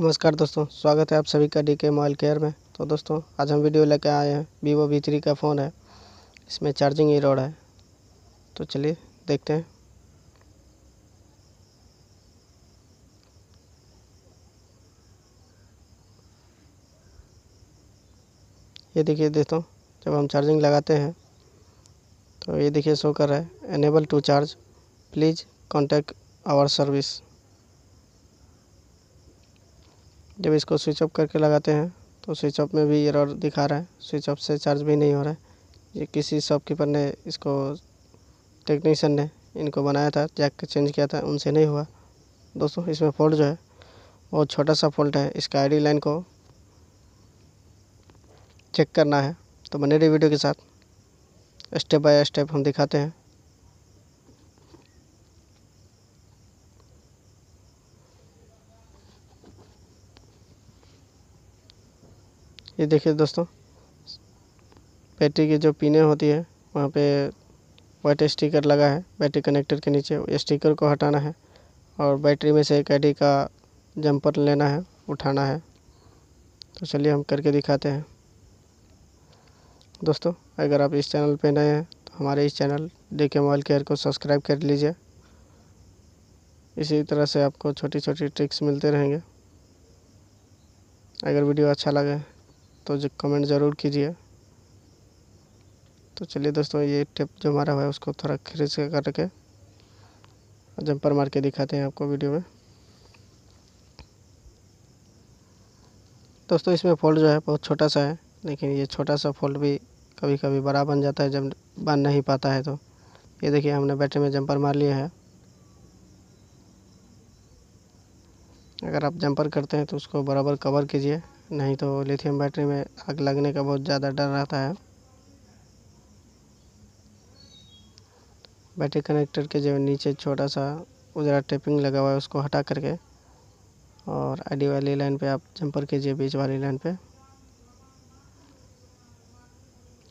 नमस्कार दोस्तों स्वागत है आप सभी का डी के मोबाइल केयर में तो दोस्तों आज हम वीडियो लेकर आए हैं वीवो वी थ्री का फ़ोन है इसमें चार्जिंग रोड है तो चलिए देखते हैं ये देखिए दोस्तों जब हम चार्जिंग लगाते हैं तो ये देखिए शो कर रहा है unable to charge please contact our service जब इसको स्विच ऑफ करके लगाते हैं तो स्विच ऑफ में भी एरर दिखा रहा है स्विच ऑफ से चार्ज भी नहीं हो रहा है ये किसी शॉपकीपर ने इसको टेक्नीशियन ने इनको बनाया था जैक के चेंज किया था उनसे नहीं हुआ दोस्तों इसमें फॉल्ट जो है बहुत छोटा सा फॉल्ट है इसका आई लाइन को चेक करना है तो बने रही वीडियो के साथ स्टेप बाय स्टेप हम दिखाते हैं ये देखिए दोस्तों बैटरी की जो पिने होती है वहाँ पे वाइट स्टिकर लगा है बैटरी कनेक्टर के नीचे स्टिकर को हटाना है और बैटरी में से एक आई का जंपर लेना है उठाना है तो चलिए हम करके दिखाते हैं दोस्तों अगर आप इस चैनल पे नए हैं तो हमारे इस channel D K mobile care को सब्सक्राइब कर लीजिए इसी तरह से आपको छोटी छोटी ट्रिक्स मिलते रहेंगे अगर वीडियो अच्छा लगे तो जो कमेंट ज़रूर कीजिए तो चलिए दोस्तों ये टिप जो हमारा हुआ है उसको थोड़ा खरीच करके जंपर मार के दिखाते हैं आपको वीडियो में दोस्तों इसमें फोल्ड जो है बहुत छोटा सा है लेकिन ये छोटा सा फोल्ड भी कभी कभी बड़ा बन जाता है जब बन नहीं पाता है तो ये देखिए हमने बैटरी में जंपर मार लिया है अगर आप जंपर करते हैं तो उसको बराबर कवर कीजिए नहीं तो लिथियम बैटरी में आग लगने का बहुत ज़्यादा डर रहता है बैटरी कनेक्टर के जो नीचे छोटा सा उजरा टेपिंग लगा हुआ है उसको हटा करके और आईडी वाली लाइन पे आप जंपर कीजिए बीच वाली लाइन पे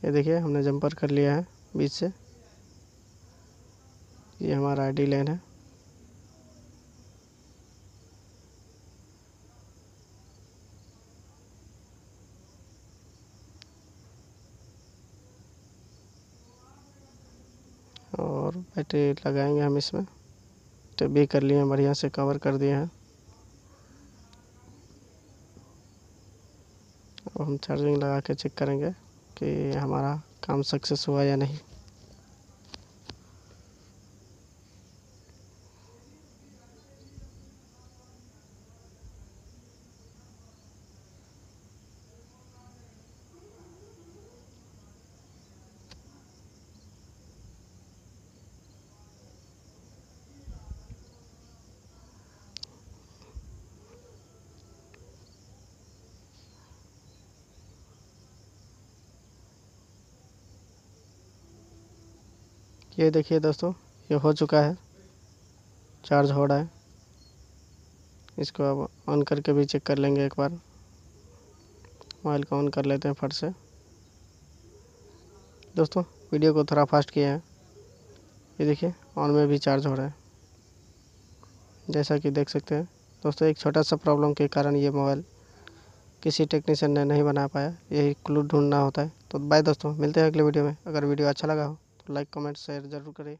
ये देखिए हमने जंपर कर लिया है बीच से ये हमारा आईडी लाइन है और बैटरी लगाएंगे हम इसमें तो भी कर लिए हैं बढ़िया से कवर कर दिए हैं अब हम चार्जिंग लगा के चेक करेंगे कि हमारा काम सक्सेस हुआ या नहीं ये देखिए दोस्तों ये हो चुका है चार्ज हो रहा है इसको अब ऑन करके भी चेक कर लेंगे एक बार मोबाइल को ऑन कर लेते हैं फट से दोस्तों वीडियो को थोड़ा फास्ट किया है ये देखिए ऑन में भी चार्ज हो रहा है जैसा कि देख सकते हैं दोस्तों एक छोटा सा प्रॉब्लम के कारण ये मोबाइल किसी टेक्नीशियन ने नहीं बना पाया यही क्लू ढूंढना होता है तो बाय दोस्तों मिलते हैं अगले वीडियो में अगर वीडियो अच्छा लगा हो लाइक कमेंट शेयर ज़रूर करें